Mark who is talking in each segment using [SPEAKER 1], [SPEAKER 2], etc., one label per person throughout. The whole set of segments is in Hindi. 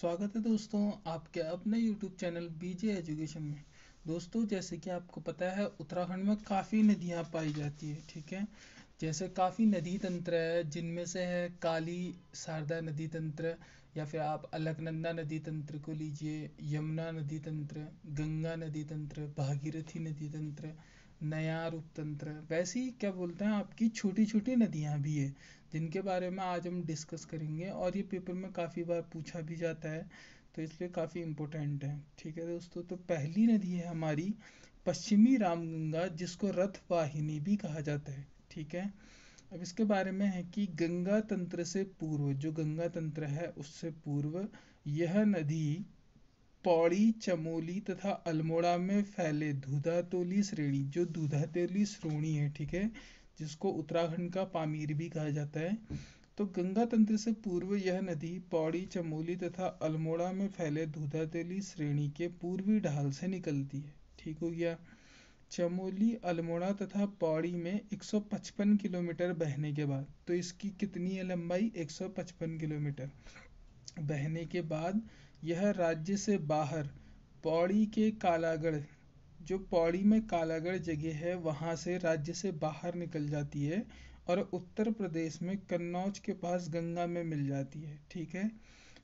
[SPEAKER 1] स्वागत है दोस्तों आपके अपने YouTube चैनल बीजे एजुकेशन में दोस्तों जैसे कि आपको पता है उत्तराखंड में काफ़ी नदियाँ पाई जाती है ठीक है जैसे काफ़ी नदी तंत्र है जिनमें से है काली शारदा नदी तंत्र या फिर आप अलकनंदा नदी तंत्र को लीजिए यमुना नदी तंत्र गंगा नदी तंत्र भागीरथी नदी तंत्र नया रूप तंत्र वैसी क्या बोलते हैं आपकी छोटी छोटी नदियाँ भी है जिनके बारे में आज हम डिस्कस करेंगे और ये पेपर में काफ़ी बार पूछा भी जाता है तो इसलिए काफ़ी इम्पोर्टेंट है ठीक है दोस्तों तो पहली नदी है हमारी पश्चिमी रामगंगा जिसको रथ वाहिनी भी कहा जाता है ठीक है अब इसके बारे में है कि गंगा तंत्र से पूर्व जो गंगा तंत्र है उससे पूर्व यह नदी पौड़ी चमोली तथा अल्मोड़ा में फैले दूधातोली श्रेणी जो दूधातोली श्रोणी है ठीक है जिसको उत्तराखंड का पामीर भी कहा जाता है तो गंगा तंत्र से पूर्व यह नदी पौड़ी चमोली तथा अल्मोड़ा में फैले दूधातोली श्रेणी के पूर्वी ढाल से निकलती है ठीक हो गया चमोली अल्मोड़ा तथा पौड़ी में 155 किलोमीटर बहने के बाद तो इसकी कितनी है लंबाई 155 किलोमीटर बहने के बाद यह राज्य से बाहर पौड़ी के कालागढ़ जो पौड़ी में कालागढ़ जगह है वहाँ से राज्य से बाहर निकल जाती है और उत्तर प्रदेश में कन्नौज के पास गंगा में मिल जाती है ठीक है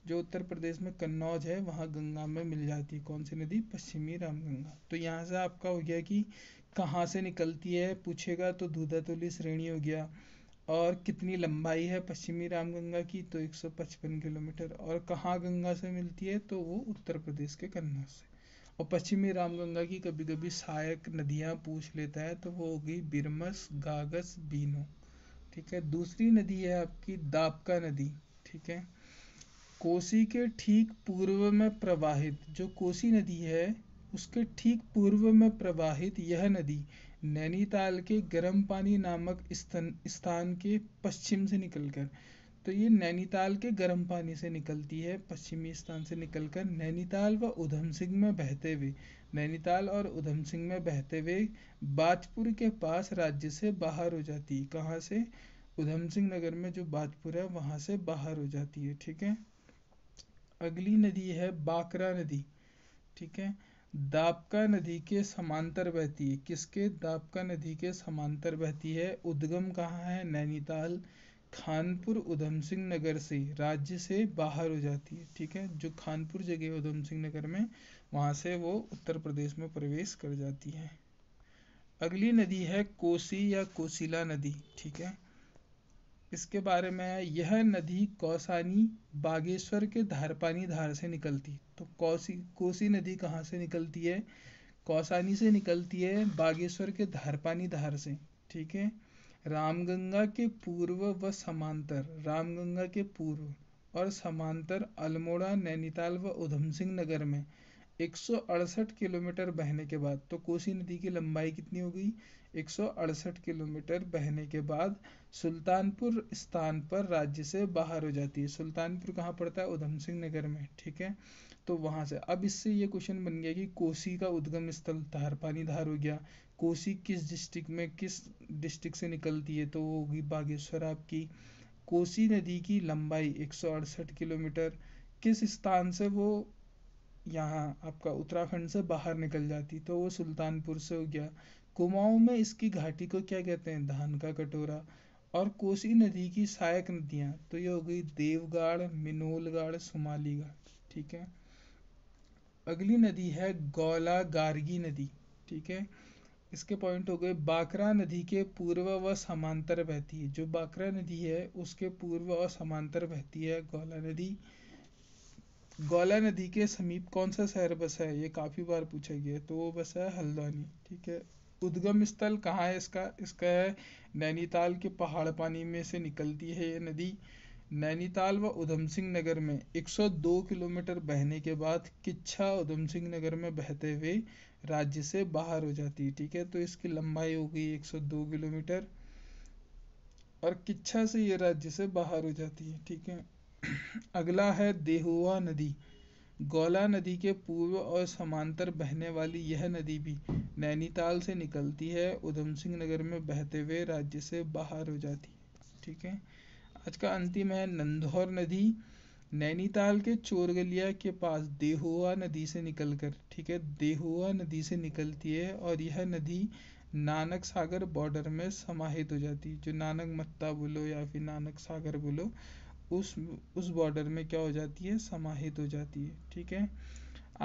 [SPEAKER 1] जो उत्तर प्रदेश में कन्नौज है वहाँ गंगा में मिल जाती है कौन सी नदी पश्चिमी रामगंगा तो यहाँ से आपका हो गया कि कहाँ से निकलती है पूछेगा तो दूधातुली श्रेणी हो गया और कितनी लंबाई है पश्चिमी रामगंगा की तो 155 किलोमीटर और कहाँ गंगा से मिलती है तो वो उत्तर प्रदेश के कन्नौज से और पश्चिमी रामगंगा की कभी कभी सहायक नदियाँ पूछ लेता है तो वो हो गई बिरमस गागस बीनो ठीक है दूसरी नदी है आपकी दाबका नदी ठीक है कोसी के ठीक पूर्व में प्रवाहित जो कोसी नदी है उसके ठीक पूर्व में प्रवाहित यह नदी नैनीताल के गर्म पानी नामक स्थान के पश्चिम से निकलकर तो ये नैनीताल के गर्म पानी से निकलती है पश्चिमी स्थान से निकलकर नैनीताल व उधम सिंह में बहते हुए नैनीताल और उधम सिंह में बहते हुए बाजपुर के पास राज्य से बाहर हो जाती है कहाँ से उधम सिंह नगर में जो बाजपुर है वहाँ से बाहर हो जाती है ठीक है अगली नदी है बाकरा नदी ठीक है दापका नदी के समांतर बहती है किसके दापका नदी के समांतर बहती है उद्गम कहाँ है नैनीताल खानपुर उधम सिंह नगर से राज्य से बाहर हो जाती है ठीक है जो खानपुर जगह उधम सिंह नगर में वहां से वो उत्तर प्रदेश में प्रवेश कर जाती है अगली नदी है कोसी या कोसिला नदी ठीक है इसके बारे में है यह नदी कौसानी बागेश्वर के धारपानी धार से निकलती तो कौसी कोसी नदी कहाँ से निकलती है कौसानी से निकलती है बागेश्वर के धारपानी धार से ठीक है रामगंगा के पूर्व व समांतर रामगंगा के पूर्व और समांतर अल्मोड़ा नैनीताल व उधम सिंह नगर में 168 किलोमीटर बहने के बाद तो कोसी नदी की लंबाई कितनी हो गई 168 किलोमीटर बहने के बाद सुल्तानपुर स्थान पर राज्य से बाहर हो जाती है सुल्तानपुर कहाँ पड़ता है उधम सिंह नगर में ठीक है तो वहाँ से अब इससे ये क्वेश्चन बन गया कि कोसी का उद्गम स्थल धारपानी धार हो गया कोसी किस डिस्ट्रिक्ट में किस डिस्ट्रिक्ट से निकलती है तो वो होगी बागेश्वर आपकी कोसी नदी की लंबाई एक किलोमीटर किस स्थान से वो यहाँ आपका उत्तराखंड से बाहर निकल जाती तो वो सुल्तानपुर से हो गया कुमाऊं में इसकी घाटी को क्या कहते हैं धान का कटोरा और कोसी नदी की सहायक नदियां तो ये हो गई देवगाड़ मिनोलगाड़ सुमालीगढ़ ठीक है अगली नदी है गौला गार्गी नदी ठीक है इसके पॉइंट हो गए बाकरा नदी के पूर्व व समांतर बहती है जो बाकरा नदी है उसके पूर्व और समांतर बहती है गौला नदी ग्वाला नदी के समीप कौन सा शहर बसा है ये काफ़ी बार पूछा गया तो वो बसा है हल्द्वानी ठीक है उद्गम स्थल कहाँ है इसका इसका है नैनीताल के पहाड़ पानी में से निकलती है ये नदी नैनीताल व उधम सिंह नगर में 102 किलोमीटर बहने के बाद किच्छा उधम सिंह नगर में बहते हुए राज्य से बाहर हो जाती है ठीक है तो इसकी लंबाई हो गई 102 किलोमीटर और किच्छा से ये राज्य से बाहर हो जाती है ठीक है अगला है देहुआ नदी गौला नदी के पूर्व और समांतर बहने वाली यह नदी भी नैनीताल से निकलती है उधम सिंह नगर में बहते हुए राज्य से बाहर हो जाती है ठीक है आज का अंतिम है नंदौर नदी नैनीताल के चोरगलिया के पास देहुआ नदी से निकलकर ठीक है देहुआ नदी से निकलती है और यह नदी नानक सागर बॉर्डर में समाहित हो जाती है जो नानक मत्ता बोलो या फिर नानक सागर बोलो उस उस बॉर्डर में क्या हो जाती है समाहित हो जाती है ठीक है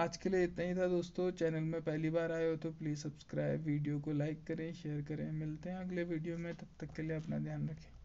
[SPEAKER 1] आज के लिए इतना ही था दोस्तों चैनल में पहली बार आए हो तो प्लीज़ सब्सक्राइब वीडियो को लाइक करें शेयर करें मिलते हैं अगले वीडियो में तब तक के लिए अपना ध्यान रखें